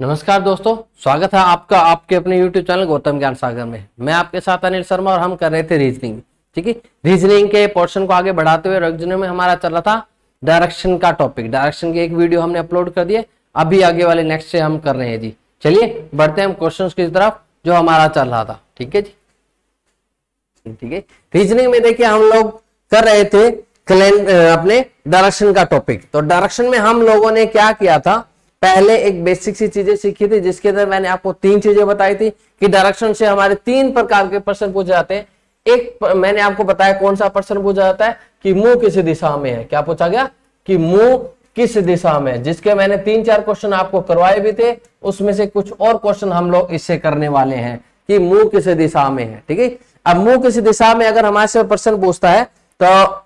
नमस्कार दोस्तों स्वागत है आपका आपके अपने YouTube चैनल गौतम ज्ञान सागर में मैं आपके साथ अनिल शर्मा और हम कर रहे थे रीजनिंग ठीक है रीजनिंग के पोर्शन को आगे बढ़ाते हुए रीजनिंग में हमारा चल रहा था डायरेक्शन का टॉपिक डायरेक्शन की एक वीडियो हमने अपलोड कर दिए अभी आगे वाले नेक्स्ट से हम कर रहे हैं जी चलिए बढ़ते हैं हम क्वेश्चन की तरफ जो हमारा चल रहा था ठीक है जी ठीक है रीजनिंग में देखिए हम लोग कर रहे थे अपने डायरेक्शन का टॉपिक तो डायरेक्शन में हम लोगों ने क्या किया था पहले एक बेसिक सी चीजें सीखी थी जिसके अंदर मैंने आपको तीन चीजें बताई थी कि डायरेक्शन से हमारे तीन प्रकार के प्रश्न पूछे जाते हैं एक मैंने आपको बताया कौन सा प्रश्न पूछा जाता है कि मुंह किस दिशा में है क्या पूछा गया कि मुंह किस दिशा में जिसके मैंने तीन चार क्वेश्चन आपको करवाए भी थे उसमें से कुछ और क्वेश्चन हम लोग इससे करने वाले हैं कि मुंह किस दिशा में है ठीक है अब मुंह किस दिशा में अगर हमारे से प्रश्न पूछता है तो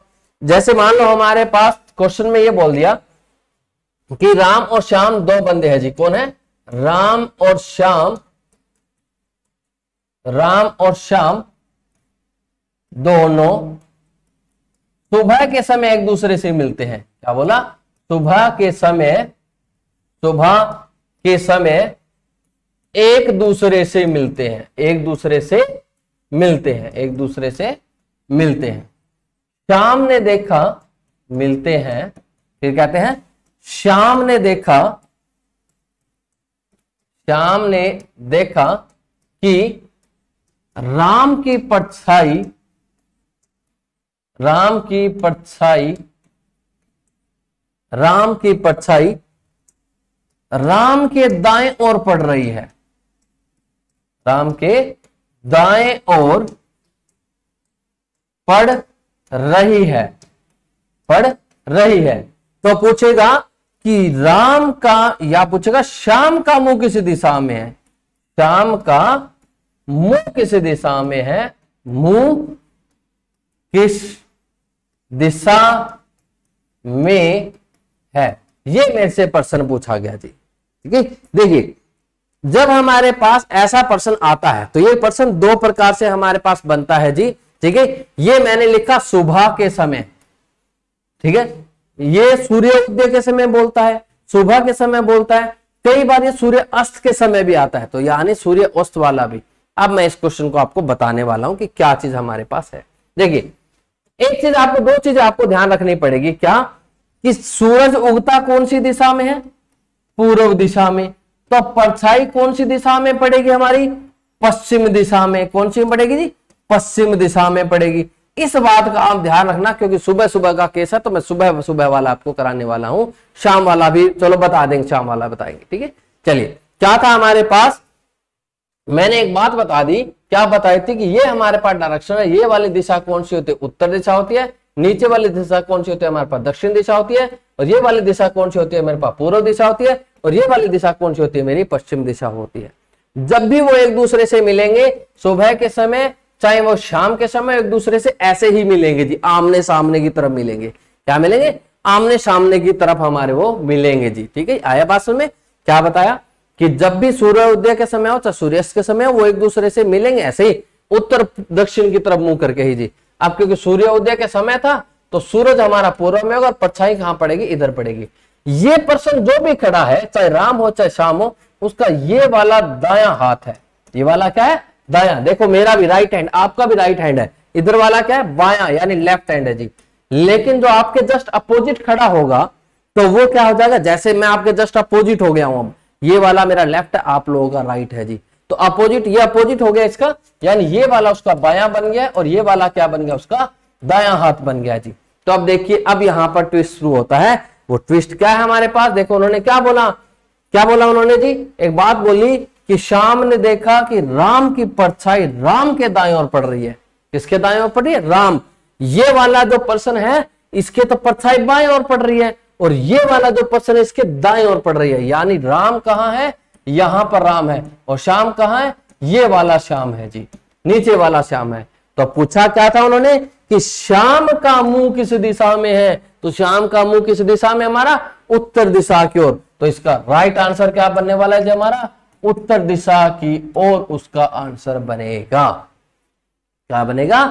जैसे मान लो हमारे पास क्वेश्चन में यह बोल दिया कि राम और श्याम दो बंदे हैं जी कौन है राम और श्याम राम और श्याम दोनों सुबह के समय एक दूसरे से मिलते हैं क्या बोला सुबह के समय सुबह के समय एक दूसरे से मिलते हैं एक दूसरे से मिलते हैं एक दूसरे से मिलते हैं शाम ने देखा मिलते हैं फिर कहते हैं श्याम ने देखा श्याम ने देखा कि राम की परछाई राम की परछाई राम की परछाई राम के दाएं ओर पड़ रही है राम के दाएं ओर पढ़ रही है पढ़ रही है तो पूछेगा कि राम का या पूछेगा श्याम का मुंह किस दिशा में है श्याम का मुंह किस दिशा में है मुंह किस दिशा में है ये मेरे से प्रश्न पूछा गया जी ठीक है देखिए जब हमारे पास ऐसा प्रश्न आता है तो ये प्रश्न दो प्रकार से हमारे पास बनता है जी ठीक है ये मैंने लिखा सुबह के समय ठीक है ये उदय के समय बोलता है सुबह के समय बोलता है कई बार ये सूर्य अस्त के समय भी आता है तो यानी सूर्य अस्त वाला भी अब मैं इस क्वेश्चन को आपको बताने वाला हूं कि क्या चीज हमारे पास है देखिए एक चीज आपको दो चीज आपको ध्यान रखनी पड़ेगी क्या कि सूरज उगता कौन सी दिशा में है पूर्व दिशा में तो परछाई कौन सी दिशा में पड़ेगी हमारी पश्चिम दिशा में कौन सी में पड़ेगी जी पश्चिम दिशा में पड़ेगी इस बात का आप ध्यान रखना क्योंकि सुबह सुबह का केस है तो मैं सुबह सुबह वाला आपको कराने वाला हूं शाम वाला भी चलो बता देंगे शाम वाला बताएंगे ठीक है चलिए क्या था हमारे पास मैंने एक बात बता दी क्या बताई थी कि ये हमारे पास डायरेक्शन है ये वाली दिशा कौन सी होती है उत्तर दिशा होती है नीचे वाली दिशा कौन सी होती है हमारे पास दक्षिण दिशा होती है और ये वाली दिशा कौन सी होती है मेरे पास पूर्व दिशा होती है और ये वाली दिशा कौन सी होती है मेरी पश्चिम दिशा होती है जब भी वो एक दूसरे से मिलेंगे सुबह के समय चाहे वो शाम के समय एक दूसरे से ऐसे ही मिलेंगे जी आमने सामने की तरफ मिलेंगे क्या मिलेंगे आमने सामने की तरफ हमारे वो मिलेंगे जी ठीक है आया बात में क्या बताया कि जब भी उदय के समय हो चाहे सूर्यास्त के समय हो वो एक दूसरे से मिलेंगे ऐसे ही उत्तर दक्षिण की तरफ मुंह करके ही जी अब क्योंकि सूर्य उदय के समय था तो सूरज हमारा पूर्व में होगा और परछाई कहां पड़ेगी इधर पड़ेगी ये पर्सन जो भी खड़ा है चाहे राम हो चाहे शाम हो उसका ये वाला दाया हाथ है ये वाला क्या है दाया देखो मेरा भी राइट हैंड आपका भी राइट हैंड है इधर वाला क्या है बाया यानी लेफ्ट हैंड है जी लेकिन जो आपके जस्ट अपोजिट खड़ा होगा तो वो क्या हो जाएगा जैसे मैं आपके जस्ट अपोजिट हो गया हूं अब ये वाला मेरा लेफ्ट है आप लोगों का राइट है जी तो अपोजिट ये अपोजिट हो गया इसका यानी ये वाला उसका बाया बन गया और ये वाला क्या बन गया उसका दाया हाथ बन गया जी तो अब देखिए अब यहां पर ट्विस्ट शुरू होता है वो ट्विस्ट क्या है हमारे पास देखो उन्होंने क्या बोला क्या बोला उन्होंने जी एक बात बोली कि शाम ने देखा कि राम की परछाई राम के दाएं ओर पड़ रही है किसके दाएं ओर पड़ रही है राम ये वाला जो पर्सन है इसके तो परछाई बाएं ओर पड़ रही है और ये वाला जो पर्सन है इसके दाएं ओर पड़ रही है यानी राम कहां है यहां पर राम है और शाम कहां है ये वाला शाम है जी नीचे वाला शाम है तो पूछा क्या था उन्होंने कि शाम का मुंह किस दिशा में है तो शाम का मुंह किस दिशा में हमारा उत्तर दिशा की ओर तो इसका राइट आंसर क्या बनने वाला है जी हमारा उत्तर दिशा की ओर उसका आंसर बनेगा क्या बनेगा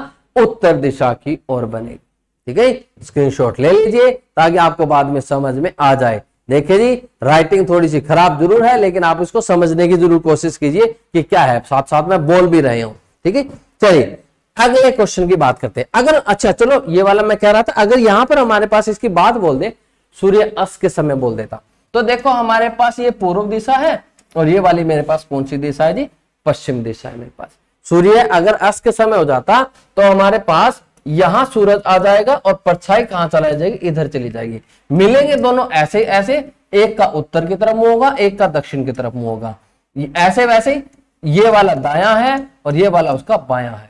उत्तर दिशा की ओर बनेगा ठीक है स्क्रीनशॉट ले लीजिए ताकि आपको बाद में समझ में आ जाए देखिए जी राइटिंग थोड़ी सी खराब जरूर है लेकिन आप इसको समझने की जरूर कोशिश कीजिए कि क्या है साथ साथ में बोल भी रहे हूं ठीक है चलिए अगले क्वेश्चन की बात करते हैं अगर अच्छा चलो ये वाला मैं कह रहा था अगर यहां पर हमारे पास इसकी बात बोल दे सूर्य अस्त के समय बोल देता तो देखो हमारे पास ये पूर्व दिशा है और ये वाली मेरे पास कौन सी दिशा है जी पश्चिम दिशा है मेरे पास सूर्य अगर अस्त के समय हो जाता तो हमारे पास यहां सूरज आ जाएगा और परछाई कहां चला जाएगी इधर चली जाएगी मिलेंगे दोनों ऐसे ऐसे एक का उत्तर की तरफ होगा एक का दक्षिण की तरफ मुंह होगा ऐसे वैसे ये वाला दाया है और ये वाला उसका बाया है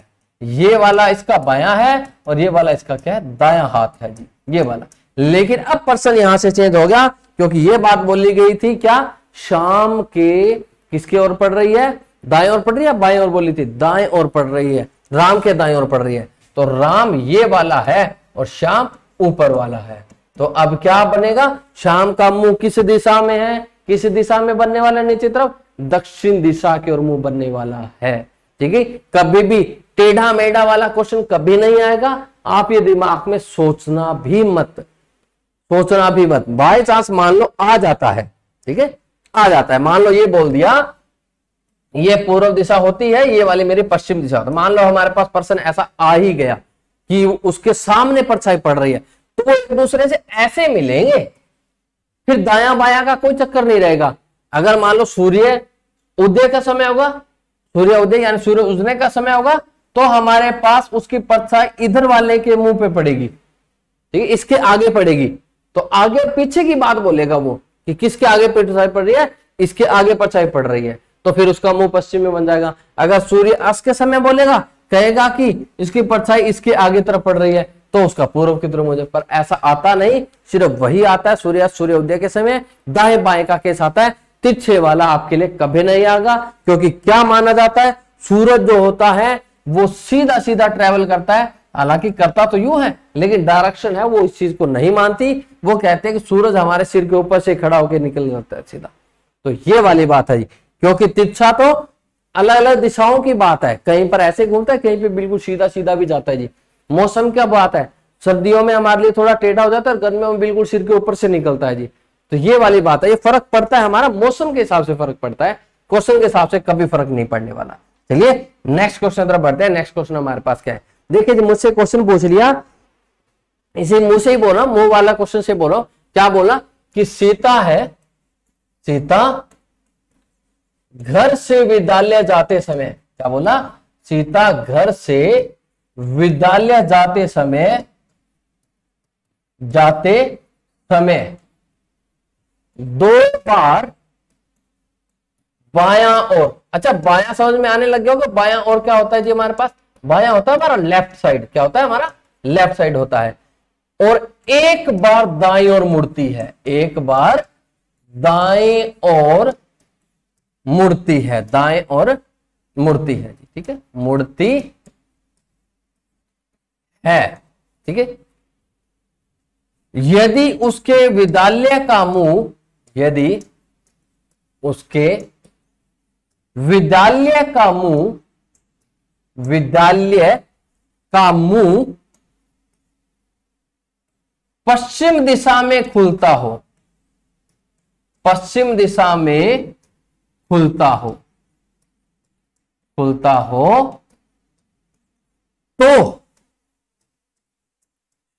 ये वाला इसका बाया है और ये वाला इसका क्या है दाया हाथ है जी ये वाला लेकिन अब पर्सन यहां से चेंज हो गया क्योंकि ये बात बोली गई थी क्या शाम के किसके ओर पड़ रही है दाएं ओर पड़ रही है बाएं ओर बोली थी दाएं ओर पड़ रही है राम के दाएं ओर पड़ रही है तो राम ये वाला है और शाम ऊपर वाला है तो अब क्या बनेगा शाम का मुंह किस दिशा में है किस दिशा में बनने वाला नीचे तरफ दक्षिण दिशा की ओर मुंह बनने वाला है ठीक है कभी भी टेढ़ा मेढ़ा वाला क्वेश्चन कभी नहीं आएगा आप ये दिमाग में सोचना भी मत सोचना भी मत बाय चांस मान लो आ जाता है ठीक है आ जाता है मान लो ये बोल दिया ये पूर्व दिशा होती है ये वाली मेरी पश्चिम दिशा होती तो है मान लो हमारे पास पर्सन ऐसा आ ही गया कि उसके सामने परछाई पड़ रही है तो वो एक दूसरे से ऐसे मिलेंगे फिर दाया बाया का कोई चक्कर नहीं रहेगा अगर मान लो सूर्य उदय का समय होगा सूर्य उदय यानी सूर्य उदय का समय होगा तो हमारे पास उसकी परछाई इधर वाले के मुंह पे पड़ेगी ठीक है इसके आगे पड़ेगी तो आगे और पीछे की बात बोलेगा वो कि किसके आगे परछाई पड़ रही है इसके आगे परछाई पड़ रही है तो फिर उसका मुंह पश्चिम में बन जाएगा अगर सूर्य अस्त के समय बोलेगा कहेगा कि इसकी परछाई इसके आगे तरफ पड़ रही है तो उसका पूर्व की तरफ मुझे पर ऐसा आता नहीं सिर्फ वही आता है सूर्य सूर्योदय के समय दाए बाएं का केस आता है तिरछे वाला आपके लिए कभी नहीं आएगा क्योंकि क्या माना जाता है सूरज जो होता है वो सीधा सीधा ट्रेवल करता है हालांकि करता तो यूं है लेकिन डायरेक्शन है वो इस चीज को नहीं मानती वो कहते हैं कि सूरज हमारे सिर के ऊपर से खड़ा होकर निकल जाता है सीधा तो ये वाली बात है जी क्योंकि तिरछा तो अलग अलग दिशाओं की बात है कहीं पर ऐसे घूमता है कहीं पर बिल्कुल सीधा सीधा भी जाता है जी मौसम क्या बात है सर्दियों में हमारे लिए थोड़ा टेढ़ा हो जाता है और गर्मियों में बिल्कुल सिर के ऊपर से निकलता है जी तो ये वाली बात है ये फर्क पड़ता है हमारा मौसम के हिसाब से फर्क पड़ता है क्वेश्चन के हिसाब से कभी फर्क नहीं पड़ने वाला चलिए नेक्स्ट क्वेश्चन बढ़ते हैं नेक्स्ट क्वेश्चन हमारे पास क्या है देखिए जी मुझसे क्वेश्चन पूछ लिया इसे मुंह से ही बोला मुंह वाला क्वेश्चन से बोलो क्या बोला कि सीता है सीता घर से विद्यालय जाते समय क्या बोला सीता घर से विद्यालय जाते समय जाते समय दो बार बाया और अच्छा बाया समझ में आने लग गया होगा बाया और क्या होता है जी हमारे पास बाया होता है हमारा लेफ्ट साइड क्या होता है हमारा लेफ्ट साइड होता है और एक बार दाई और मुड़ती है एक बार दाई और मुड़ती है दाएं और मुड़ती है ठीक है मुड़ती है ठीक है यदि उसके विद्यालय का मुंह यदि उसके विद्यालय का मुंह विद्यालय का मुंह पश्चिम दिशा में खुलता हो पश्चिम दिशा में खुलता हो खुलता हो तो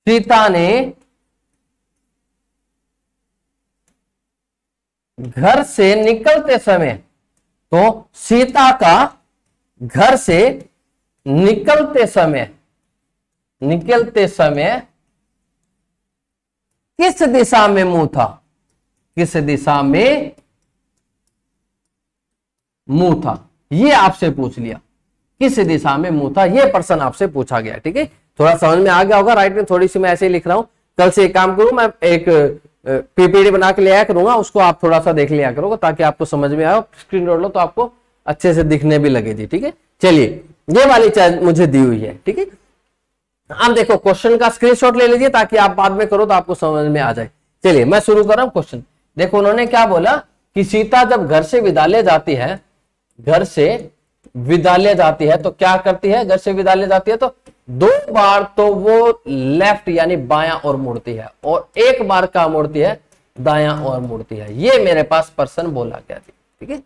सीता ने घर से निकलते समय तो सीता का घर से निकलते समय निकलते समय किस दिशा में मुंह था किस दिशा में मुंह था ये आपसे पूछ लिया किस दिशा में मुंह था यह प्रश्न आपसे पूछा गया ठीक है थोड़ा समझ में आ गया होगा राइट में थोड़ी सी मैं ऐसे ही लिख रहा हूं कल से एक काम करूं मैं एक पीपीडी बना के ले आया करूंगा उसको आप थोड़ा सा देख लिया करोगे ताकि आपको समझ में आए स्क्रीन रोड लो तो आपको अच्छे से दिखने भी लगेगी ठीक है चलिए ये वाली चीज मुझे दी हुई है ठीक है अब देखो क्वेश्चन का स्क्रीनशॉट ले लीजिए ताकि आप बाद में करो तो आपको समझ में आ जाए चलिए मैं शुरू कर रहा हूं क्वेश्चन देखो उन्होंने क्या बोला कि सीता जब घर से विद्यालय जाती है घर से विद्यालय जाती है तो क्या करती है घर से विद्यालय जाती है तो दो बार तो वो लेफ्ट यानी बाया और मुड़ती है और एक बार का मुड़ती है दाया और मुड़ती है ये मेरे पास पर्सन बोला क्या ठीक है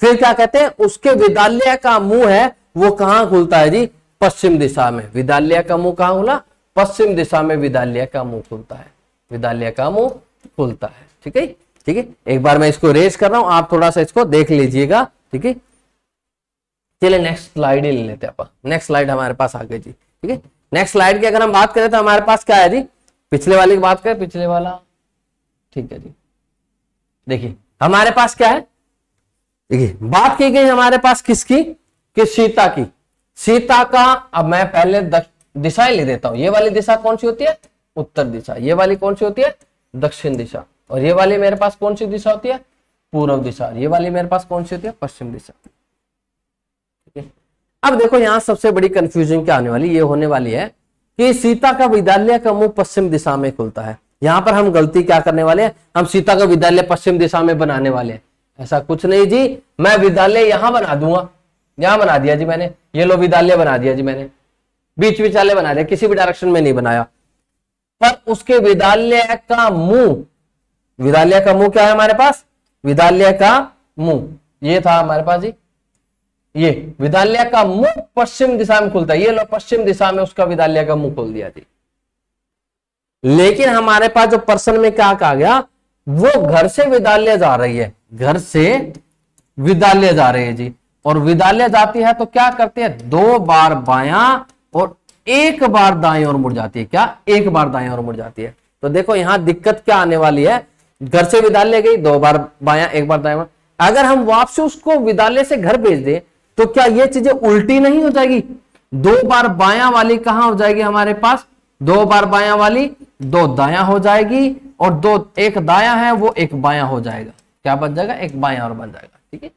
फिर क्या कहते हैं उसके विद्यालय का मुंह है वो कहां खुलता है जी पश्चिम दिशा में विद्यालय का मुंह कहां खुला पश्चिम दिशा में विद्यालय का मुंह खुलता है विद्यालय का मुंह खुलता है ठीक है ठीक है एक बार मैं इसको रेस कर रहा हूं आप थोड़ा सा इसको देख लीजिएगा ठीक है चलिए नेक्स्ट स्लाइड ही ले लेते हैं नेक्स्ट स्लाइड हमारे पास आ गई जी ठीक है नेक्स्ट स्लाइड की अगर हम बात करें तो हमारे पास क्या है जी पिछले वाले की बात करें पिछले वाला ठीक है जी देखिए हमारे पास क्या है देखिए बात की गई हमारे पास किसकी कि सीता की सीता का अब मैं पहले दिशाएं ले देता हूं ये वाली दिशा कौन सी होती है उत्तर दिशा ये वाली कौन सी होती है दक्षिण दिशा और ये वाली मेरे पास कौन सी दिशा होती है पूर्व दिशा ये वाली मेरे पास कौन सी होती है पश्चिम दिशा अब देखो यहां सबसे बड़ी कंफ्यूजन क्या आने वाली ये होने वाली है कि सीता का विद्यालय का मुंह पश्चिम दिशा में खुलता है यहां पर हम गलती क्या करने वाले हैं हम सीता का विद्यालय पश्चिम दिशा में बनाने वाले हैं ऐसा कुछ नहीं जी मैं विद्यालय यहां बना दूंगा यहां बना दिया जी मैंने ये लो विद्यालय बना दिया जी मैंने बीच विचालय बना दिया किसी भी डायरेक्शन में नहीं बनाया पर उसके विद्यालय का मुंह विद्यालय का मुंह क्या है हमारे पास विद्यालय का मुंह ये था हमारे पास जी ये विद्यालय का मुंह पश्चिम दिशा में खुलता है ये लो पश्चिम दिशा में उसका विद्यालय का मुंह खोल दिया जी लेकिन हमारे पास जो प्रश्न में क्या कहा गया वो घर से विद्यालय जा रही है घर से विद्यालय जा रही है जी और विद्यालय जाती है तो क्या करते हैं दो बार बाया और एक बार दाएं और मुड़ जाती है क्या एक बार दाएं और मुड़ जाती है तो देखो यहां दिक्कत क्या आने वाली है घर से विद्यालय गई दो बार बाया एक बार दाएं अगर हम वापसी उसको विद्यालय से घर भेज दें तो क्या ये चीजें उल्टी नहीं हो जाएगी दो बार बाया वाली कहां हो जाएगी हमारे पास दो बार बाया वाली दो दाया हो जाएगी और दो एक दाया है वो एक बाया हो जाएगा क्या बन जाएगा एक बाया और बन जाएगा ठीक है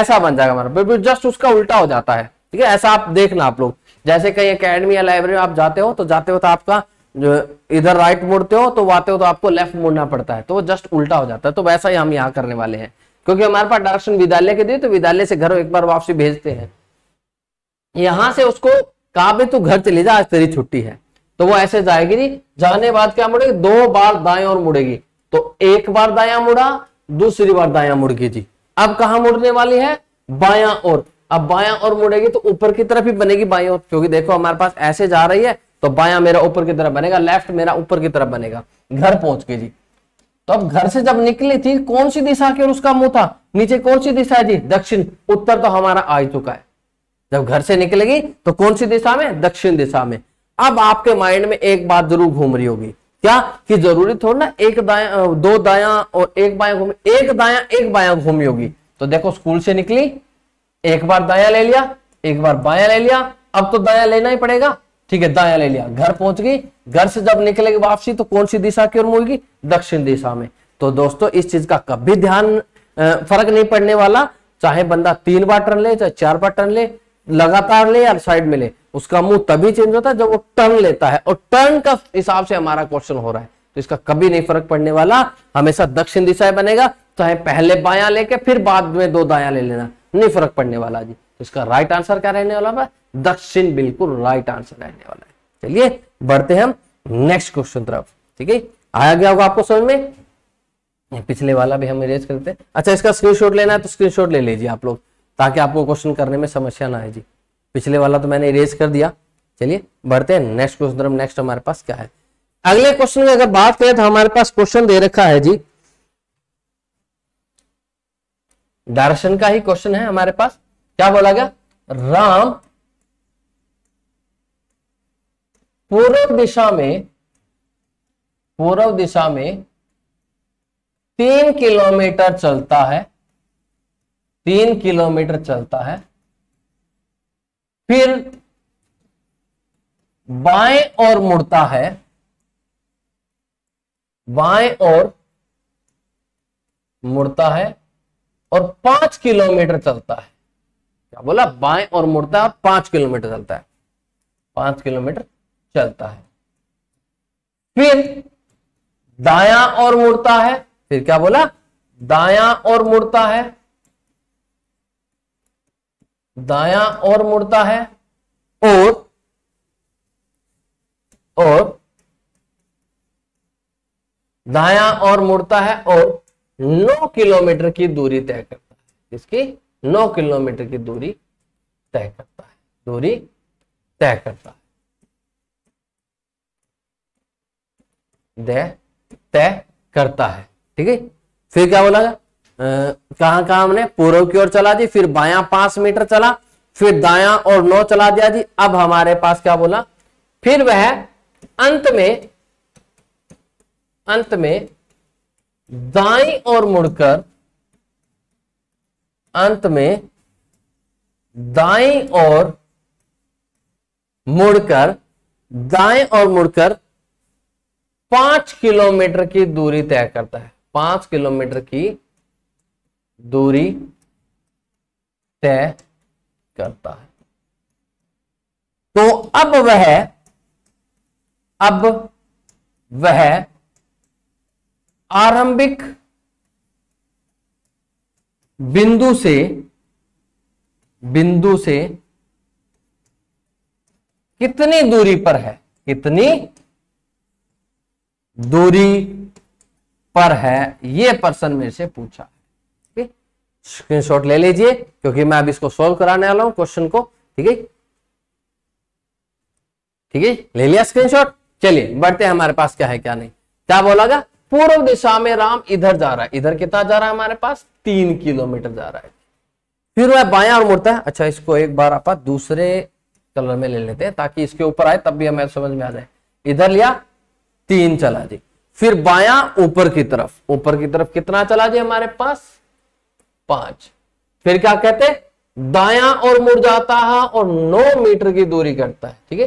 ऐसा बन जाएगा हमारा बिल्कुल जस्ट उसका उल्टा हो जाता है ठीक है ऐसा आप देखना आप लोग जैसे कहीं अकेडमी या लाइब्रेरी में आप जाते हो तो जाते हो तो आपका जो इधर राइट मुड़ते हो तो आते हो तो आपको लेफ्ट मुड़ना पड़ता है तो वो जस्ट उल्टा हो जाता है तो वैसा ही हम यहाँ करने वाले हैं क्योंकि हमारे पास डायरेक्शन विद्यालय के दिए तो विद्यालय से घर एक बार वापसी भेजते हैं यहां से उसको कहा भी तू घर चले जा आज तेरी छुट्टी है तो वो ऐसे जाएगी जी जाने बाद क्या मुड़ेगी दो बार दाया और मुड़ेगी तो एक बार दाया मुड़ा दूसरी बार दाया मुड़गी जी अब कहा मुड़ने वाली है बाया और अब बाया और मुड़ेगी तो ऊपर की तरफ ही बनेगी बाई और क्योंकि देखो हमारे पास ऐसे जा रही है तो बाया मेरा ऊपर की तरफ बनेगा लेफ्ट मेरा ऊपर की तरफ बनेगा घर पहुंच के जी तो अब घर से जब निकली थी कौन सी दिशा की और उसका मुंह था नीचे कौन सी दिशा है जी दक्षिण उत्तर तो हमारा आ चुका है जब घर से निकलेगी तो कौन सी दिशा में दक्षिण दिशा में अब आपके माइंड में एक बात जरूर घूम रही होगी क्या कि जरूरी थोड़ा ना एक दाया दो दाया और एक बाया घूमी एक दाया एक बाया घूमी होगी तो देखो स्कूल से निकली एक बार दाया ले लिया एक बार बाया ले लिया अब तो दाया लेना ही पड़ेगा ठीक है दाया ले लिया घर पहुंच गई घर से जब निकलेगी वापसी तो कौन सी दिशा की ओर मुड़ेगी दक्षिण दिशा में तो दोस्तों इस चीज का कभी ध्यान फर्क नहीं पड़ने वाला चाहे बंदा तीन बार टर्न ले चाहे चार बार टर्न ले लगातार ले या साइड में ले उसका मुंह तभी चेंज होता है जब वो टर्न लेता है और टर्न का हिसाब से हमारा क्वेश्चन हो रहा है तो इसका कभी नहीं फर्क पड़ने वाला हमेशा दक्षिण दिशा बनेगा चाहे पहले बाया लेके फिर बाद में दो दाया ले लेना नहीं फर्क पड़ने वाला जी तो इसका राइट आंसर क्या रहने वाला है दक्षिण बिल्कुल राइट आंसर रहने वाला है चलिए बढ़ते हैं हम नेक्स्ट क्वेश्चन तरफ ठीक है आया गया होगा आपको समझ में पिछले वाला भी हम इरेज करते हैं अच्छा इसका स्क्रीनशॉट लेना है तो स्क्रीनशॉट ले लीजिए आप लोग ताकि आपको क्वेश्चन करने में समस्या ना आए जी पिछले वाला तो मैंने इरेज कर दिया चलिए बढ़ते हैं नेक्स्ट क्वेश्चन नेक्स्ट हमारे पास क्या है अगले क्वेश्चन में अगर बात करें तो हमारे पास क्वेश्चन दे रखा है जी दर्शन का ही क्वेश्चन है हमारे पास क्या बोला गया राम पूर्व दिशा में पूर्व दिशा में तीन किलोमीटर चलता है तीन किलोमीटर चलता है फिर बाएं और मुड़ता है बाएं और मुड़ता है और पांच किलोमीटर चलता है क्या बोला बाएं और मुड़ता है पांच किलोमीटर चलता है पांच किलोमीटर चलता है फिर दाया और मुड़ता है फिर क्या बोला दाया और मुड़ता है दाया और मुड़ता है और और दाया और मुड़ता है और 9 किलोमीटर की दूरी तय करता है इसकी 9 किलोमीटर की दूरी तय करता है दूरी तय करता है तय करता है ठीक है फिर क्या बोला गया कहा हमने पूर्व की ओर चला दी फिर बाया पांच मीटर चला फिर दाया और नौ चला दिया जी अब हमारे पास क्या बोला फिर वह अंत में अंत में दाई और मुड़कर अंत में दाई और मुड़कर दाएं और मुड़कर पांच किलोमीटर की दूरी तय करता है पांच किलोमीटर की दूरी तय करता है तो अब वह अब वह आरंभिक बिंदु से बिंदु से कितनी दूरी पर है कितनी दूरी पर है यह प्रश्न में से पूछा स्क्रीनशॉट ले लीजिए क्योंकि मैं अब इसको सॉल्व कराने वाला हूं क्वेश्चन को ठीक है ठीक है ले लिया स्क्रीनशॉट चलिए बढ़ते हैं हमारे पास क्या है क्या नहीं क्या बोला गया पूर्व दिशा में राम इधर जा रहा है इधर कितना जा रहा है हमारे पास तीन किलोमीटर जा रहा है फिर वह बाया और मुड़ता है अच्छा इसको एक बार आप दूसरे कलर में ले लेते हैं ताकि इसके ऊपर आए तब भी हमें समझ में आ जाए इधर लिया तीन चला जी फिर बाया ऊपर की तरफ ऊपर की तरफ कितना चला जी हमारे पास पांच फिर क्या कहते हैं दाया और मुड़ जाता है और नौ मीटर की दूरी करता है ठीक है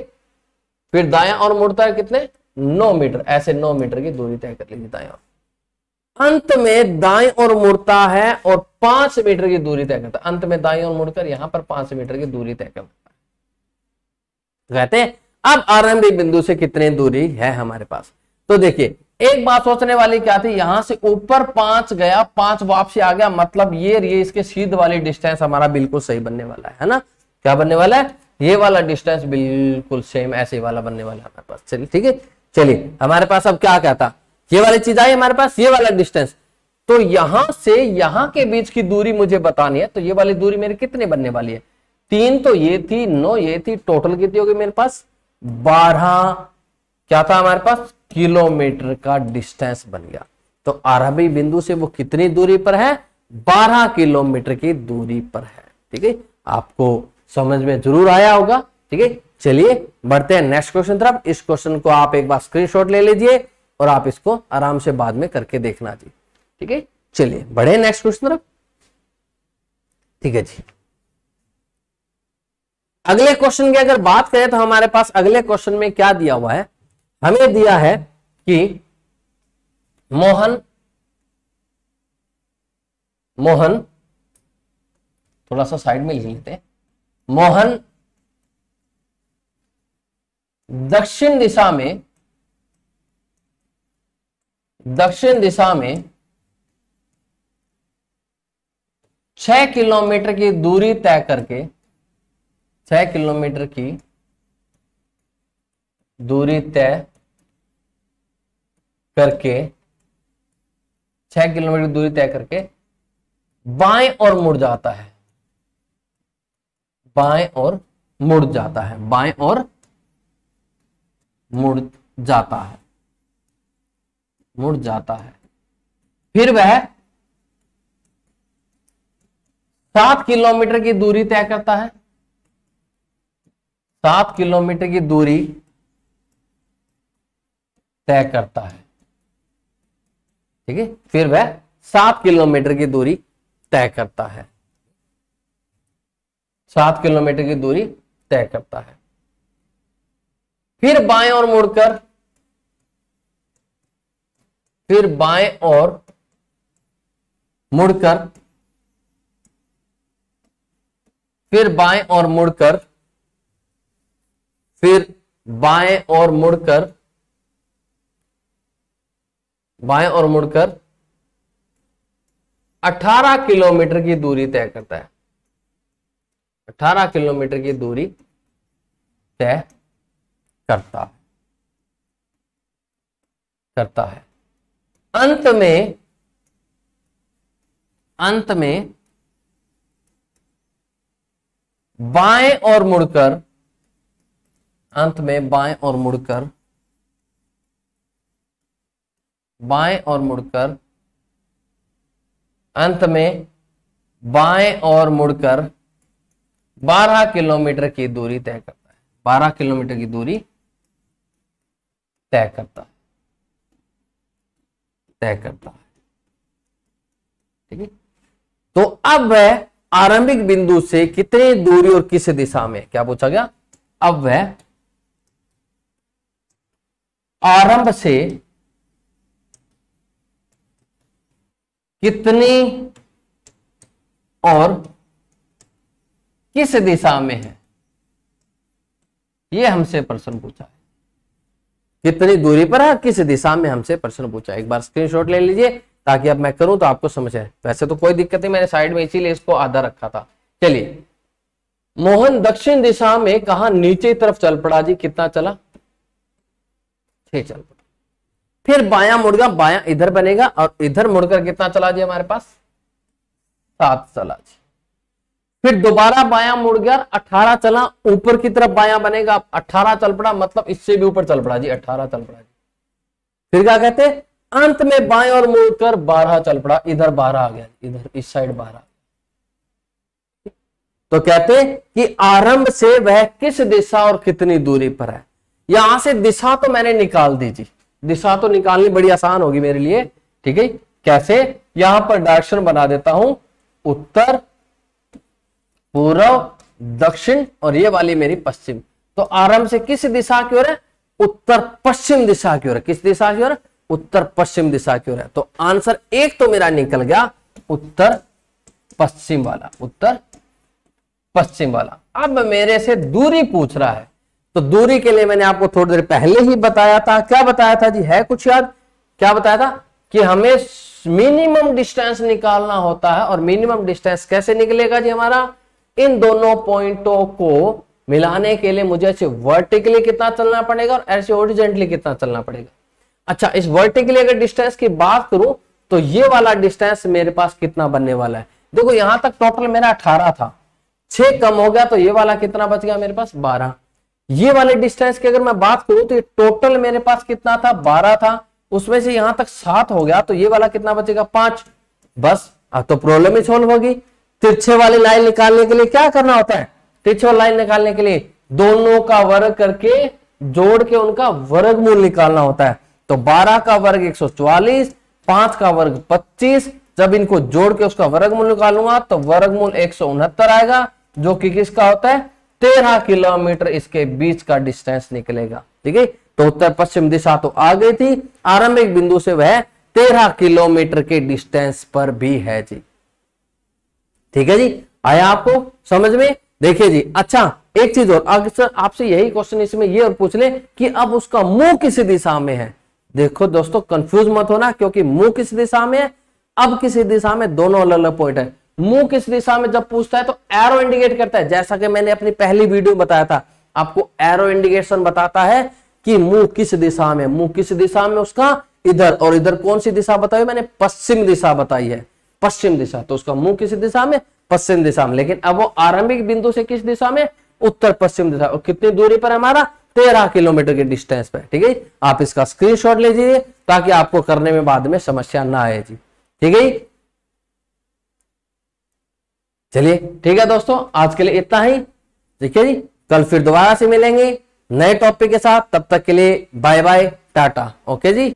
फिर दाया और मुड़ता है कितने नौ मीटर ऐसे नौ मीटर की दूरी तय कर लीजिए दाया अंत में दाएं और मुड़ता है और पांच मीटर की दूरी तय करता है अंत में दाएं और मुड़कर यहां पर पांच मीटर की दूरी तय कर कहते हैं अब आरंभिक बिंदु से कितनी दूरी है हमारे पास तो देखिए एक बात सोचने वाली क्या थी यहां से ऊपर पांच गया पांच वापसी आ गया मतलब ये ये इसके सीध वाली डिस्टेंस हमारा बिल्कुल सही बनने वाला है, ना क्या बनने वाला है ये वाला डिस्टेंस बिल्कुल सेम ऐसे वाला बनने वाला है हमारे पास चलिए ठीक है चलिए हमारे पास अब क्या क्या था ये वाली चीज आई हमारे पास ये वाला डिस्टेंस तो यहां से यहां के बीच की दूरी मुझे बतानी है तो ये वाली दूरी मेरी कितनी बनने वाली है तीन तो ये थी नौ ये थी टोटल कितनी होगी मेरे पास बारह क्या था हमारे पास किलोमीटर का डिस्टेंस बन गया तो अरबी बिंदु से वो कितनी दूरी पर है 12 किलोमीटर की दूरी पर है ठीक है आपको समझ में जरूर आया होगा ठीक है चलिए बढ़ते हैं नेक्स्ट क्वेश्चन तरफ इस क्वेश्चन को आप एक बार स्क्रीनशॉट ले लीजिए और आप इसको आराम से बाद में करके देखना जी ठीक है चलिए बढ़े नेक्स्ट क्वेश्चन तरफ ठीक है जी अगले क्वेश्चन की अगर बात करें तो हमारे पास अगले क्वेश्चन में क्या दिया हुआ है हमें दिया है कि मोहन मोहन थोड़ा सा साइड में लिख लेते हैं मोहन दक्षिण दिशा में दक्षिण दिशा में छह किलोमीटर की दूरी तय करके छह किलोमीटर की दूरी तय करके छह किलोमीटर दूरी तय करके बाएं और मुड़ जाता है बाएं और मुड़ जाता है बाएं और मुड़ जाता है मुड़ जाता है फिर वह सात किलोमीटर की दूरी तय करता है सात किलोमीटर की दूरी तय करता है ठीक है फिर वह सात किलोमीटर की दूरी तय करता है सात किलोमीटर की दूरी तय करता है फिर बाएं और मुड़कर फिर बाएं और मुड़कर फिर बाएं और मुड़कर फिर बाएं और मुड़कर बाएं और मुड़कर 18 किलोमीटर की दूरी तय करता है 18 किलोमीटर की दूरी तय करता है करता है अंत में अंत में बाएं और मुड़कर अंत में बाएं और मुड़कर बाएं और मुड़कर अंत में बाएं और मुड़कर 12 किलोमीटर की दूरी तय करता है 12 किलोमीटर की दूरी तय करता है तय करता है ठीक है तो अब वह आरंभिक बिंदु से कितनी दूरी और किस दिशा में क्या पूछा गया अब वह आरंभ से कितनी और किस दिशा में है ये हमसे प्रश्न पूछा है कितनी दूरी पर है किस दिशा में हमसे प्रश्न पूछा है एक बार स्क्रीनशॉट ले लीजिए ताकि अब मैं करूं तो आपको समझ आए वैसे तो कोई दिक्कत नहीं मैंने साइड में इसीलिए इसको आधा रखा था चलिए मोहन दक्षिण दिशा में कहा नीचे तरफ चल पड़ा जी कितना चला छह चल पड़ा फिर बाया मुड़गा बाया इधर बनेगा और इधर मुड़कर कितना चला जी हमारे पास सात चला जी फिर दोबारा बाया मुड़ गया अठारह चला ऊपर की तरफ बाया बनेगा अठारह चल पड़ा मतलब इससे भी ऊपर चल पड़ा जी अठारह चल पड़ा जी फिर क्या कहते हैं अंत में बाएं और मुड़कर बारह चल पड़ा इधर बारह आ गया इधर इस साइड बारह तो कहते कि आरंभ से वह किस दिशा और कितनी दूरी पर है यहां से दिशा तो मैंने निकाल दी जी दिशा तो निकालनी बड़ी आसान होगी मेरे लिए ठीक है कैसे यहां पर डायरेक्शन बना देता हूं उत्तर पूर्व दक्षिण और ये वाली मेरी पश्चिम तो आराम से किस दिशा की ओर है उत्तर पश्चिम दिशा की ओर है किस दिशा की ओर है उत्तर पश्चिम दिशा की ओर है तो आंसर एक तो मेरा निकल गया उत्तर पश्चिम वाला उत्तर पश्चिम वाला अब मेरे से दूरी पूछ रहा है तो दूरी के लिए मैंने आपको थोड़ी देर पहले ही बताया था क्या बताया था जी है कुछ याद क्या बताया था कि हमें मिनिमम डिस्टेंस निकालना होता है और मिनिमम डिस्टेंस कैसे निकलेगा जी हमारा इन दोनों पॉइंटों को मिलाने के लिए मुझे ऐसे वर्टिकली कितना चलना पड़ेगा और ऐसे ओरिजेंटली कितना चलना पड़ेगा अच्छा इस वर्टिकली अगर डिस्टेंस की बात करूं तो ये वाला डिस्टेंस मेरे पास कितना बनने वाला है देखो यहां तक टोटल मेरा अठारह था छह कम हो गया तो ये वाला कितना बच गया मेरे पास बारह ये वाले डिस्टेंस की अगर मैं बात करूं तो ये टोटल मेरे पास कितना था बारह था उसमें से यहां तक सात हो गया तो ये वाला कितना बचेगा पांच बस अब तो प्रॉब्लम ही सोल्व होगी तिरछे वाली लाइन निकालने के लिए क्या करना होता है तिरछे वाली लाइन निकालने के लिए दोनों का वर्ग करके जोड़ के उनका मूल निकालना होता है तो बारह का वर्ग चौवालीस पांच का वर्ग 25 जब इनको जोड़ के उसका वर्गमूल निकालूंगा तो वर्गमूल एक आएगा जो कि किसका होता है तेरह किलोमीटर इसके बीच का डिस्टेंस निकलेगा ठीक है तो उत्तर पश्चिम दिशा तो आ गई थी आरंभिक बिंदु से वह तेरह किलोमीटर के डिस्टेंस पर भी है जी ठीक है जी आया आपको समझ में देखिए जी अच्छा एक चीज और आपसे यही क्वेश्चन इसमें ये और पूछ ले कि अब उसका मुंह किस दिशा में है देखो दोस्तों कंफ्यूज मत होना क्योंकि मुंह किस दिशा में है अब किसी दिशा में दोनों अलग अलग पॉइंट है मुंह किस दिशा में जब पूछता है तो एरो इंडिकेट करता है जैसा कि मैंने अपनी पहली वीडियो में बताया था आपको एरो इंडिकेशन बताता है कि मुंह किस दिशा में मुंह किस दिशा में उसका इधर और इधर कौन सी दिशा बताई मैंने पश्चिम दिशा बताई है पश्चिम दिशा तो उसका मुंह किस दिशा में पश्चिम दिशा में लेकिन अब वो आरंभिक बिंदु से किस दिशा में उत्तर पश्चिम दिशा और कितनी दूरी पर हमारा तेरह किलोमीटर के डिस्टेंस पर ठीक है आप इसका स्क्रीनशॉट लीजिए ताकि आपको करने में बाद में समस्या ना आए जी ठीक है चलिए ठीक है दोस्तों आज के लिए इतना ही ठीक है जी कल फिर दोबारा से मिलेंगे नए टॉपिक के साथ तब तक के लिए बाय बाय टाटा ओके जी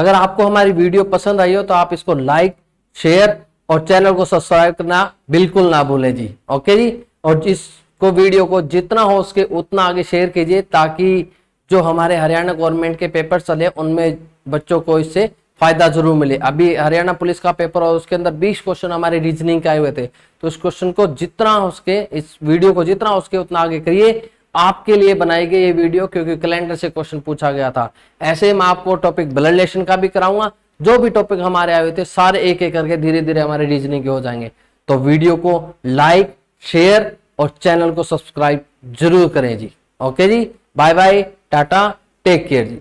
अगर आपको हमारी वीडियो पसंद आई हो तो आप इसको लाइक शेयर और चैनल को सब्सक्राइब करना बिल्कुल ना भूलें जी ओके जी और इसको वीडियो को जितना हो उसके उतना आगे शेयर कीजिए ताकि जो हमारे हरियाणा गवर्नमेंट के पेपर चले उनमें बच्चों को इससे फायदा जरूर मिले अभी हरियाणा पुलिस का पेपर और उसके अंदर 20 क्वेश्चन हमारे रीजनिंग के आए हुए थे तो उस क्वेश्चन को जितना उसके इस वीडियो को जितना उसके उतना आगे करिए आपके लिए बनाई गई ये वीडियो क्योंकि कैलेंडर से क्वेश्चन पूछा गया था ऐसे मैं आपको टॉपिक ब्लड रिलेशन का भी कराऊंगा जो भी टॉपिक हमारे आए हुए थे सारे एक एक करके धीरे धीरे हमारे रीजनिंग के हो जाएंगे तो वीडियो को लाइक शेयर और चैनल को सब्सक्राइब जरूर करें जी ओके जी bye bye tata take care जी